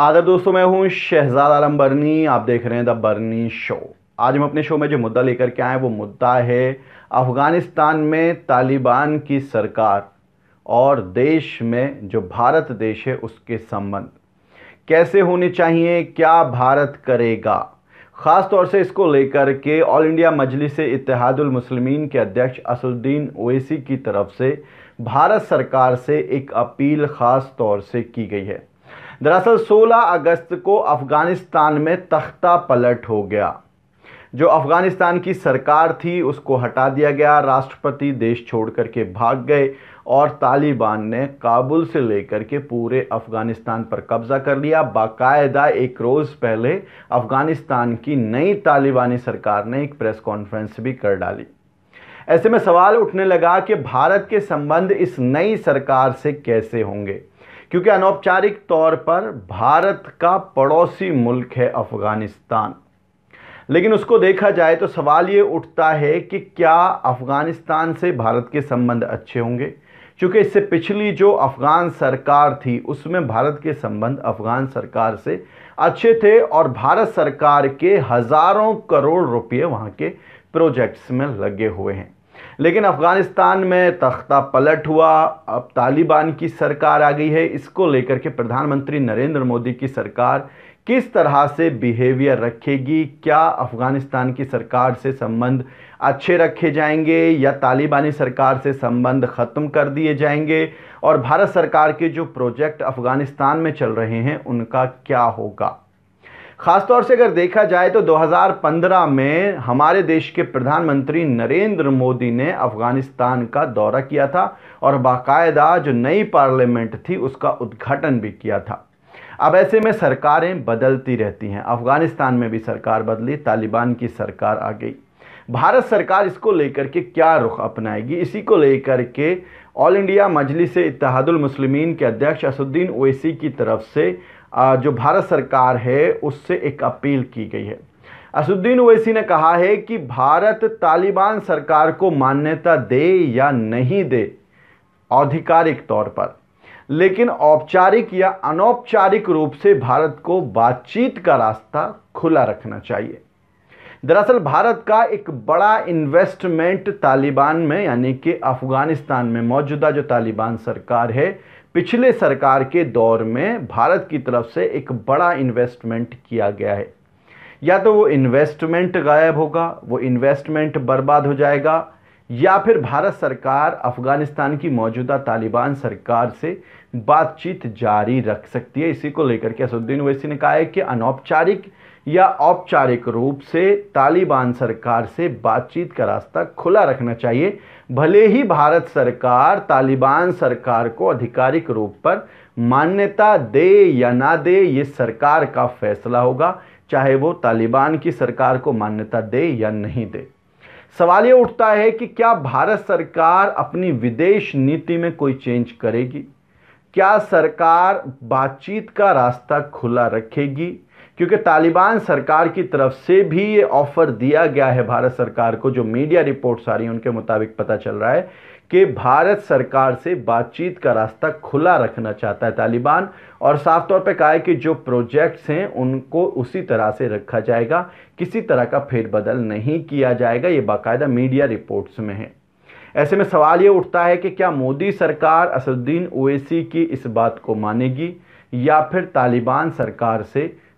आदर दोस्तों मैं हूं शहजाद आलम बर्नी आप देख रहे हैं द बर्नी शो आज हम अपने शो में जो मुद्दा लेकर के आए वो मुद्दा है अफ़गानिस्तान में तालिबान की सरकार और देश में जो भारत देश है उसके संबंध कैसे होने चाहिए क्या भारत करेगा ख़ास तौर से इसको लेकर के ऑल इंडिया मजलिस इतिहादुल मुस्लिमीन के अध्यक्ष असलुद्दीन ओवैसी की तरफ से भारत सरकार से एक अपील ख़ास तौर से की गई है दरअसल 16 अगस्त को अफ़गानिस्तान में तख्ता पलट हो गया जो अफ़गानिस्तान की सरकार थी उसको हटा दिया गया राष्ट्रपति देश छोड़ कर के भाग गए और तालिबान ने काबुल से लेकर के पूरे अफ़गानिस्तान पर कब्ज़ा कर लिया बाकायदा एक रोज़ पहले अफ़गानिस्तान की नई तालिबानी सरकार ने एक प्रेस कॉन्फ्रेंस भी कर डाली ऐसे में सवाल उठने लगा कि भारत के संबंध इस नई सरकार से कैसे होंगे क्योंकि अनौपचारिक तौर पर भारत का पड़ोसी मुल्क है अफ़गानिस्तान लेकिन उसको देखा जाए तो सवाल ये उठता है कि क्या अफ़गानिस्तान से भारत के संबंध अच्छे होंगे चूँकि इससे पिछली जो अफ़गान सरकार थी उसमें भारत के संबंध अफ़गान सरकार से अच्छे थे और भारत सरकार के हज़ारों करोड़ रुपये वहाँ के प्रोजेक्ट्स में लगे हुए हैं लेकिन अफ़गानिस्तान में तख्ता पलट हुआ अब तालिबान की सरकार आ गई है इसको लेकर के प्रधानमंत्री नरेंद्र मोदी की सरकार किस तरह से बिहेवियर रखेगी क्या अफ़गानिस्तान की सरकार से संबंध अच्छे रखे जाएंगे या तालिबानी सरकार से संबंध ख़त्म कर दिए जाएंगे और भारत सरकार के जो प्रोजेक्ट अफ़गानिस्तान में चल रहे हैं उनका क्या होगा ख़ासतौर से अगर देखा जाए तो 2015 में हमारे देश के प्रधानमंत्री नरेंद्र मोदी ने अफ़गानिस्तान का दौरा किया था और बाकायदा जो नई पार्लियामेंट थी उसका उद्घाटन भी किया था अब ऐसे में सरकारें बदलती रहती हैं अफ़गानिस्तान में भी सरकार बदली तालिबान की सरकार आ गई भारत सरकार इसको लेकर के क्या रुख अपनाएगी इसी को लेकर के ऑल इंडिया मजलिस इतिहादुल मुस्लिमीन के अध्यक्ष असुद्दीन ओवैसी की तरफ से जो भारत सरकार है उससे एक अपील की गई है असुद्दीन ओवैसी ने कहा है कि भारत तालिबान सरकार को मान्यता दे या नहीं दे आधिकारिक तौर पर लेकिन औपचारिक या अनौपचारिक रूप से भारत को बातचीत का रास्ता खुला रखना चाहिए दरअसल भारत का एक बड़ा इन्वेस्टमेंट तालिबान में यानी कि अफ़गानिस्तान में मौजूदा जो तालिबान सरकार है पिछले सरकार के दौर में भारत की तरफ से एक बड़ा इन्वेस्टमेंट किया गया है या तो वो इन्वेस्टमेंट गायब होगा वो इन्वेस्टमेंट बर्बाद हो जाएगा या फिर भारत सरकार अफ़गानिस्तान की मौजूदा तालिबान सरकार से बातचीत जारी रख सकती है इसी को लेकर के असुद्दीन अवैसी ने कहा है कि अनौपचारिक या औपचारिक रूप से तालिबान सरकार से बातचीत का रास्ता खुला रखना चाहिए भले ही भारत सरकार तालिबान सरकार को आधिकारिक रूप पर मान्यता दे या ना दे ये सरकार का फैसला होगा चाहे वो तालिबान की सरकार को मान्यता दे या नहीं दे सवाल ये उठता है कि क्या भारत सरकार अपनी विदेश नीति में कोई चेंज करेगी क्या सरकार बातचीत का रास्ता खुला रखेगी क्योंकि तालिबान सरकार की तरफ से भी ये ऑफ़र दिया गया है भारत सरकार को जो मीडिया रिपोर्ट्स आ रही हैं उनके मुताबिक पता चल रहा है कि भारत सरकार से बातचीत का रास्ता खुला रखना चाहता है तालिबान और साफ तौर पे कहा है कि जो प्रोजेक्ट्स हैं उनको उसी तरह से रखा जाएगा किसी तरह का फेरबदल नहीं किया जाएगा ये बाकायदा मीडिया रिपोर्ट्स में है ऐसे में सवाल ये उठता है कि क्या मोदी सरकार असदुद्दीन ओवैसी की इस बात को मानेगी या फिर तालिबान सरकार से